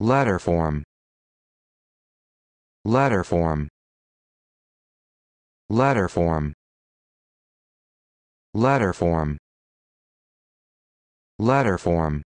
Letter form. Letter form. Letter form. Letter form. Letter form.